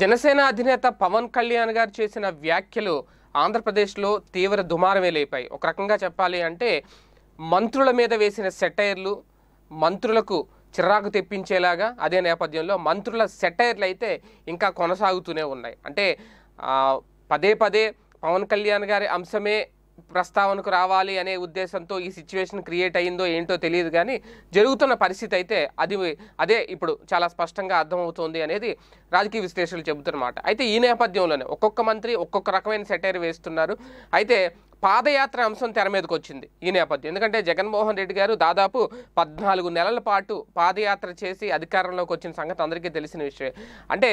జనసేన అధినేత పవన్ కళ్యాణ్ గారు చేసిన వ్యాఖ్యలు ఆంధ్రప్రదేశ్లో తీవ్ర దుమారమే లేపాయి ఒక రకంగా చెప్పాలి అంటే మంత్రుల మీద వేసిన సెటైర్లు మంత్రులకు చిరాకు తెప్పించేలాగా అదే నేపథ్యంలో మంత్రుల సెటైర్లు అయితే ఇంకా కొనసాగుతూనే ఉన్నాయి అంటే పదే పదే పవన్ కళ్యాణ్ గారి అంశమే ప్రస్తావనకు రావాలి అనే ఉద్దేశంతో ఈ సిచ్యువేషన్ క్రియేట్ అయ్యిందో ఏంటో తెలియదు కానీ జరుగుతున్న పరిస్థితి అయితే అది అదే ఇప్పుడు చాలా స్పష్టంగా అర్థమవుతోంది అనేది రాజకీయ విశ్లేషకులు చెబుతున్నమాట అయితే ఈ నేపథ్యంలోనే ఒక్కొక్క మంత్రి ఒక్కొక్క రకమైన సెటైర్ వేస్తున్నారు అయితే పాదయాత్ర అంశం తెర మీదకి వచ్చింది ఈ నేపథ్యం ఎందుకంటే జగన్మోహన్ రెడ్డి గారు దాదాపు పద్నాలుగు నెలల పాటు పాదయాత్ర చేసి అధికారంలోకి వచ్చిన సంగతి అందరికీ తెలిసిన విషయమే అంటే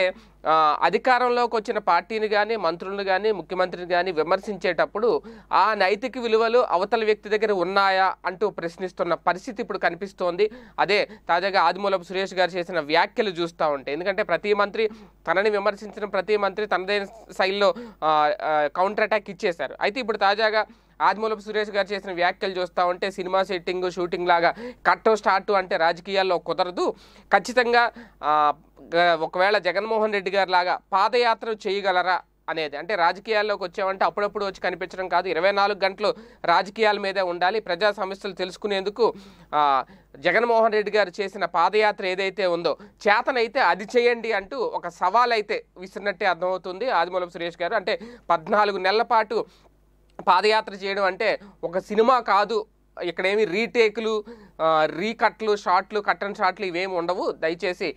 అధికారంలోకి వచ్చిన పార్టీని కానీ మంత్రులను కానీ ముఖ్యమంత్రిని కానీ విమర్శించేటప్పుడు ఆ నైతిక విలువలు అవతల వ్యక్తి దగ్గర ఉన్నాయా అంటూ ప్రశ్నిస్తున్న పరిస్థితి ఇప్పుడు కనిపిస్తోంది అదే తాజాగా ఆదిమూలపు సురేష్ గారు చేసిన వ్యాఖ్యలు చూస్తూ ఉంటాయి ఎందుకంటే ప్రతి మంత్రి తనని విమర్శించిన ప్రతి మంత్రి తనదైన శైలిలో కౌంటర్ అటాక్ ఇచ్చేశారు అయితే ఇప్పుడు తాజాగా లాగా ఆదిమూలపు సురేష్ గారు చేసిన వ్యాఖ్యలు చూస్తూ ఉంటే సినిమా సెట్టింగ్ షూటింగ్ లాగా కట్టు స్టార్ట్ అంటే రాజకీయాల్లో కుదరదు ఖచ్చితంగా ఒకవేళ జగన్మోహన్ రెడ్డి గారు లాగా పాదయాత్ర చేయగలరా అనేది అంటే రాజకీయాల్లోకి వచ్చామంటే అప్పుడప్పుడు వచ్చి కనిపించడం కాదు ఇరవై నాలుగు గంటలు రాజకీయాల మీదే ఉండాలి ప్రజా సమస్యలు తెలుసుకునేందుకు జగన్మోహన్ రెడ్డి గారు చేసిన పాదయాత్ర ఏదైతే ఉందో చేతనైతే అది చేయండి అంటూ ఒక సవాల్ అయితే విసిరినట్టే అర్థమవుతుంది ఆదిమూలపు సురేష్ గారు అంటే పద్నాలుగు నెలల పాటు పాదయాత్ర చేయడం అంటే ఒక సినిమా కాదు ఇక్కడేమి రీటేక్లు రీకట్లు షార్ట్లు కట్టన్ షార్ట్లు ఇవేమి ఉండవు దయచేసి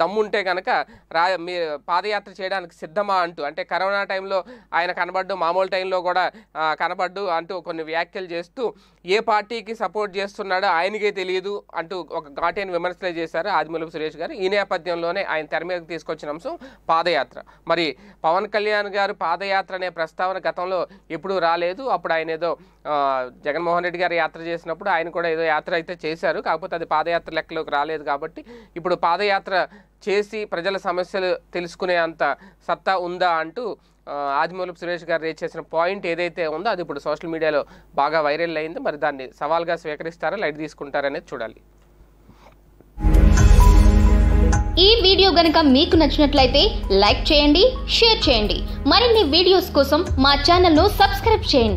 దమ్ముంటే కనుక రా మీ పాదయాత్ర చేయడానికి సిద్ధమా అంటూ అంటే కరోనా టైంలో ఆయన కనబడ్డు మామూలు టైంలో కూడా కనబడ్డు అంటూ కొన్ని వ్యాఖ్యలు చేస్తూ ఏ పార్టీకి సపోర్ట్ చేస్తున్నాడో ఆయనకే తెలియదు అంటూ ఒక ఘాటైన విమర్శలు చేశారు ఆదిమూలపు సురేష్ గారు ఈ నేపథ్యంలోనే ఆయన తెర మీదకి తీసుకొచ్చిన అంశం పాదయాత్ర మరి పవన్ కళ్యాణ్ గారు పాదయాత్ర అనే ప్రస్తావన గతంలో ఎప్పుడూ రాలేదు అప్పుడు ఆయన ఏదో జగన్మోహన్ రెడ్డి గారు యాత్ర చేసినప్పుడు ఆయన కూడా ఏదో యాత్ర అయితే చేశారు కాకపోతే అది పాదయాత్ర లెక్కలోకి రాలేదు కాబట్టి ఇప్పుడు పాదయాత్ర చేసి ప్రజల సమస్యలు తెలుసుకునే అంత సత్తా ఉందా అంటూ ఆదిమూలపు సురేష్ గారు రేజ్ చేసిన పాయింట్ ఏదైతే ఉందో అది ఇప్పుడు సోషల్ మీడియాలో బాగా వైరల్ అయింది మరి దాన్ని సవాల్గా స్వీకరిస్తారా లైట్ తీసుకుంటారనేది చూడాలి ఈ వీడియో గనక మీకు నచ్చినట్లయితే లైక్ చేయండి షేర్ చేయండి మరిన్ని వీడియోస్ కోసం మా ఛానల్ను సబ్స్క్రైబ్ చేయండి